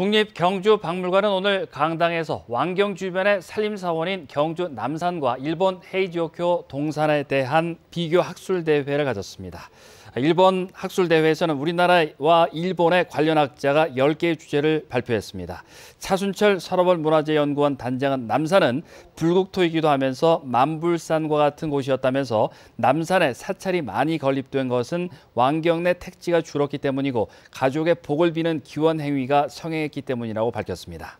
국립경주박물관은 오늘 강당에서 왕경 주변의 산림사원인 경주 남산과 일본 헤이지오쿄 동산에 대한 비교 학술대회를 가졌습니다. 일본 학술대회에서는 우리나라와 일본의 관련 학자가 10개의 주제를 발표했습니다. 차순철 서러벌 문화재연구원 단장은 남산은 불국토이기도 하면서 만불산과 같은 곳이었다면서 남산에 사찰이 많이 건립된 것은 왕경 내 택지가 줄었기 때문이고 가족의 복을 비는 기원 행위가 성행에 있기 때문이라고 밝혔습니다.